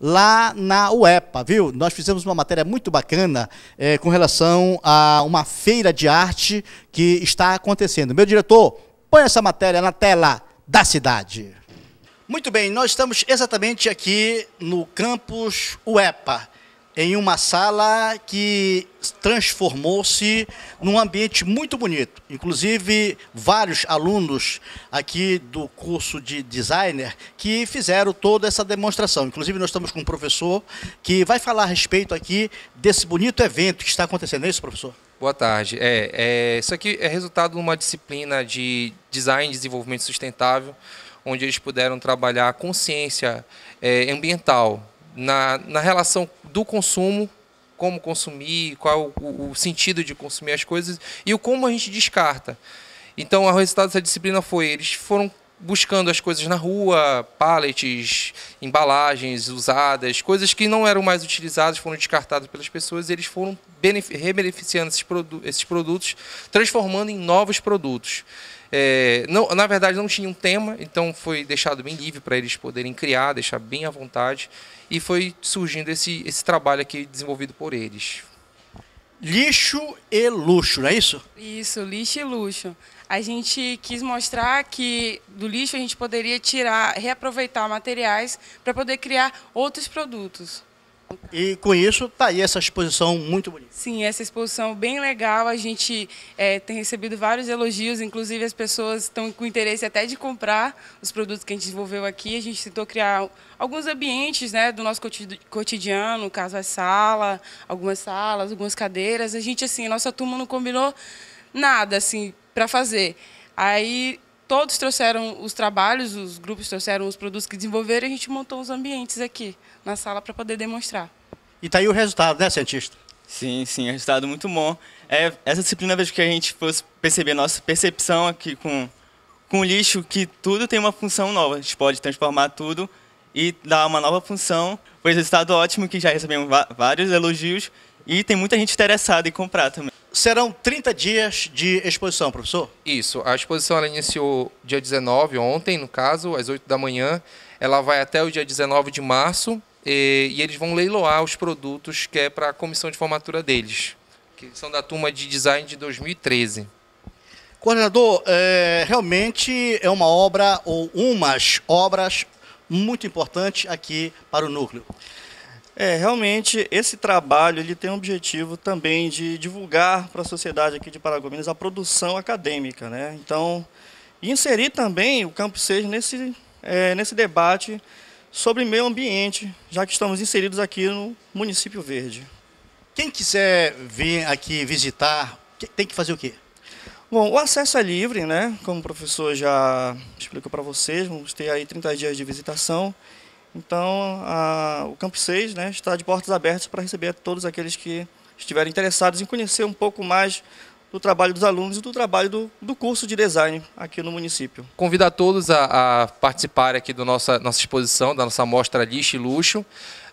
lá na UEPA, viu? Nós fizemos uma matéria muito bacana é, com relação a uma feira de arte que está acontecendo. Meu diretor, põe essa matéria na tela da cidade. Muito bem, nós estamos exatamente aqui no campus UEPA em uma sala que transformou-se num ambiente muito bonito. Inclusive, vários alunos aqui do curso de designer que fizeram toda essa demonstração. Inclusive, nós estamos com um professor que vai falar a respeito aqui desse bonito evento que está acontecendo. É isso, professor? Boa tarde. É, é, isso aqui é resultado de uma disciplina de design e desenvolvimento sustentável, onde eles puderam trabalhar a consciência é, ambiental na, na relação do consumo, como consumir, qual o, o sentido de consumir as coisas e o como a gente descarta. Então, o resultado dessa disciplina foi: eles foram buscando as coisas na rua, pallets, embalagens usadas, coisas que não eram mais utilizadas, foram descartadas pelas pessoas, e eles foram rebeneficiando esses, produ esses produtos, transformando em novos produtos. É, não, na verdade, não tinha um tema, então foi deixado bem livre para eles poderem criar, deixar bem à vontade. E foi surgindo esse, esse trabalho aqui desenvolvido por eles. Lixo e luxo, não é isso? Isso, lixo e luxo. A gente quis mostrar que do lixo a gente poderia tirar, reaproveitar materiais para poder criar outros produtos. E com isso está aí essa exposição muito bonita. Sim, essa exposição bem legal. A gente é, tem recebido vários elogios, inclusive as pessoas estão com interesse até de comprar os produtos que a gente desenvolveu aqui. A gente tentou criar alguns ambientes né, do nosso cotidiano, no caso a sala, algumas salas, algumas cadeiras. A gente, assim, a nossa turma não combinou nada assim para fazer. Aí todos trouxeram os trabalhos, os grupos trouxeram os produtos que desenvolveram e a gente montou os ambientes aqui na sala para poder demonstrar. E tá aí o resultado, né, cientista? Sim, sim, é resultado muito bom. É, essa disciplina vejo que a gente fosse perceber nossa percepção aqui com, com o lixo, que tudo tem uma função nova. A gente pode transformar tudo e dar uma nova função. Foi resultado ótimo, que já recebemos vários elogios e tem muita gente interessada em comprar também. Serão 30 dias de exposição, professor? Isso. A exposição ela iniciou dia 19, ontem, no caso, às 8 da manhã. Ela vai até o dia 19 de março e, e eles vão leiloar os produtos que é para a comissão de formatura deles, que são da turma de design de 2013. Coordenador, é, realmente é uma obra ou umas obras muito importante aqui para o núcleo. É, realmente esse trabalho ele tem o objetivo também de divulgar para a sociedade aqui de Paragominas a produção acadêmica, né? Então, inserir também o Campo 6 nesse, é, nesse debate sobre meio ambiente, já que estamos inseridos aqui no município verde. Quem quiser vir aqui visitar, tem que fazer o quê? Bom, o acesso é livre, né? Como o professor já explicou para vocês, vamos ter aí 30 dias de visitação. Então, a, o Campo 6 né, está de portas abertas para receber todos aqueles que estiverem interessados em conhecer um pouco mais do trabalho dos alunos e do trabalho do, do curso de design aqui no município. Convido a todos a, a participar aqui da nossa, nossa exposição, da nossa mostra Lixo e Luxo.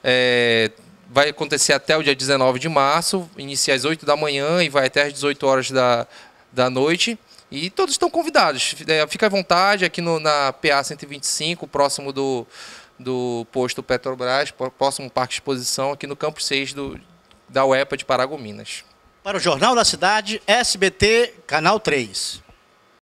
É, vai acontecer até o dia 19 de março, inicia às 8 da manhã e vai até às 18 horas da, da noite. E todos estão convidados. É, fica à vontade aqui no, na PA 125, próximo do do posto Petrobras, próximo Parque de Exposição, aqui no campo 6 do, da UEPA de Paragominas. Para o Jornal da Cidade, SBT, Canal 3.